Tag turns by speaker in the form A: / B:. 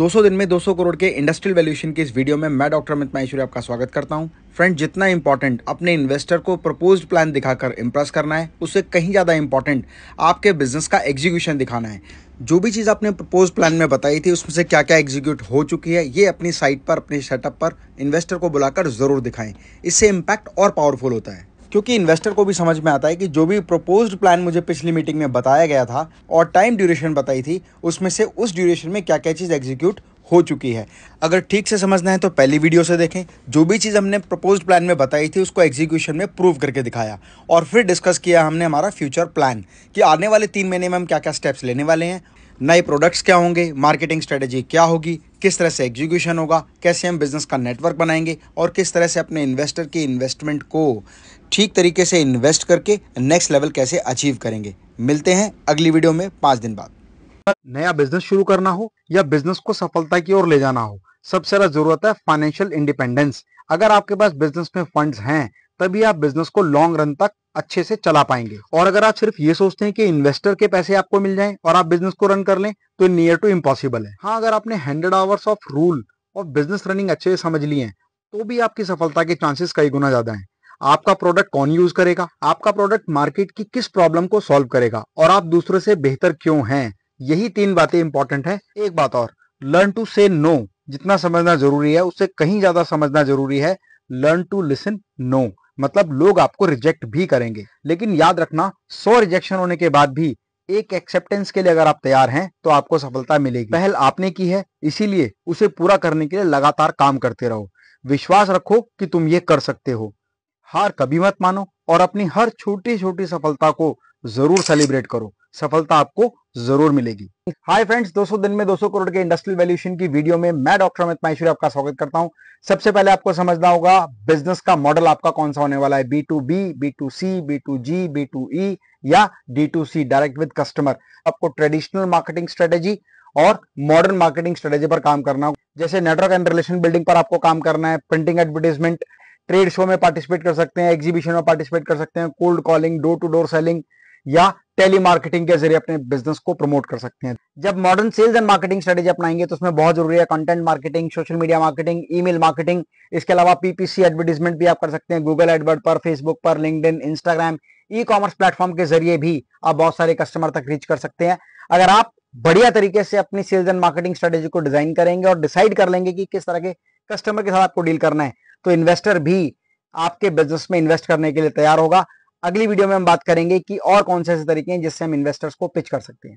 A: 200 दिन में 200 करोड़ के इंडस्ट्रियल वैल्यूएशन के इस वीडियो में मैं डॉक्टर अमित माहेश्वरी आपका स्वागत करता हूं फ्रेंड जितना इंपॉर्टेंट अपने इन्वेस्टर को प्रपोज प्लान दिखाकर इंप्रेस करना है उससे कहीं ज़्यादा इंपॉर्टेंट आपके बिजनेस का एग्जीक्यूशन दिखाना है जो भी चीज़ आपने प्रपोज प्लान में बताई थी उसमें से क्या क्या एग्जीक्यूट हो चुकी है ये अपनी साइट पर अपने सेटअप पर इन्वेस्टर को बुलाकर ज़रूर दिखाएं इससे इम्पैक्ट और पावरफुल होता है क्योंकि इन्वेस्टर को भी समझ में आता है कि जो भी प्रपोज प्लान मुझे पिछली मीटिंग में बताया गया था और टाइम ड्यूरेशन बताई थी उसमें से उस ड्यूरेशन में क्या क्या चीज़ एग्जीक्यूट हो चुकी है अगर ठीक से समझना है तो पहली वीडियो से देखें जो भी चीज़ हमने प्रपोज प्लान में बताई थी उसको एग्जीक्यूशन में प्रूव करके दिखाया और फिर डिस्कस किया हमने हमारा फ्यूचर प्लान कि आने वाले तीन महीने में हम क्या क्या स्टेप्स लेने वाले हैं नए प्रोडक्ट्स क्या होंगे मार्केटिंग स्ट्रेटेजी क्या होगी किस तरह से एग्जीक्यूशन होगा कैसे हम बिजनेस का नेटवर्क बनाएंगे और किस तरह से अपने इन्वेस्टर के इन्वेस्टमेंट को ठीक तरीके से इन्वेस्ट करके नेक्स्ट लेवल कैसे अचीव करेंगे मिलते हैं अगली वीडियो में पाँच दिन बाद नया बिजनेस शुरू करना हो या बिजनेस को सफलता की ओर ले जाना हो सबसे ज्यादा जरूरत है फाइनेंशियल इंडिपेंडेंस अगर आपके पास बिजनेस में फंड्स हैं तभी आप बिजनेस को लॉन्ग रन तक अच्छे से चला पाएंगे और अगर आप सिर्फ ये सोचते हैं कि इन्वेस्टर के पैसे आपको मिल जाएं और आप बिजनेस को रन कर लें तो नियर टू इम्पॉसिबल है हाँ अगर आपने हंड्रेड आवर्स ऑफ रूल और बिजनेस रनिंग अच्छे से समझ लिए हैं तो भी आपकी सफलता के चांसेस कई गुना ज्यादा हैं आपका प्रोडक्ट कौन यूज करेगा आपका प्रोडक्ट मार्केट की किस प्रॉब्लम को सॉल्व करेगा और आप दूसरे से बेहतर क्यों हैं यही तीन बातें इंपॉर्टेंट है एक बात और लर्न टू से नो जितना समझना जरूरी है उससे कहीं ज्यादा समझना जरूरी है लर्न टू लिसन नो मतलब लोग आपको रिजेक्ट भी करेंगे लेकिन याद रखना सौ रिजेक्शन होने के बाद भी एक एक्सेप्टेंस के लिए अगर आप तैयार हैं तो आपको सफलता मिलेगी पहल आपने की है इसीलिए उसे पूरा करने के लिए लगातार काम करते रहो विश्वास रखो कि तुम ये कर सकते हो हार कभी मत मानो और अपनी हर छोटी छोटी सफलता को जरूर सेलिब्रेट करो सफलता आपको जरूर मिलेगी हाय फ्रेंड्स 200 दिन में 200 करोड़ के इंडस्ट्रियल वैल्यूशन की वीडियो में मैं डॉक्टर अमित माहेश्वरी आपका स्वागत करता हूं सबसे पहले आपको समझना होगा बिजनेस का मॉडल आपका कौन सा होने वाला है B to B B to C B to G B to E या D to C direct with customer आपको ट्रेडिशनल मार्केटिंग स्ट्रेटेजी और मॉडर्न मार्केटिंग स्ट्रेटेजी पर काम करना जैसे नेटवर्क एंड रिलेशन बिल्डिंग पर आपको काम करना है प्रिंटिंग एडवर्टीजमेंट ट्रेड शो में पार्टिसिपेट कर सकते हैं एग्जीबिशन में पार्टिसिपेट कर सकते हैं cold calling door to door selling या टेली मार्केटिंग के जरिए अपने बिजनेस को प्रमोट कर सकते हैं जब modern sales and marketing strategy अपनाएंगे तो उसमें बहुत जरूरी है content marketing social media marketing email marketing इसके अलावा पीपीसी एडवर्टीजमेंट भी आप कर सकते हैं गूगल एडवर्ड पर फेसबुक पर LinkedIn Instagram e commerce platform के जरिए भी आप बहुत सारे कस्टमर तक रीच कर सकते हैं अगर आप बढ़िया तरीके से अपनी सेल्स एंड मार्केटिंग स्ट्रेटेजी को डिजाइन करेंगे और डिसाइड कर लेंगे कि किस तरह के कस्टमर के साथ आपको डील करना है तो इन्वेस्टर भी आपके बिजनेस में इन्वेस्ट करने के लिए तैयार होगा अगली वीडियो में हम बात करेंगे कि और कौन से ऐसे तरीके हैं जिससे हम इन्वेस्टर्स को पिच कर सकते हैं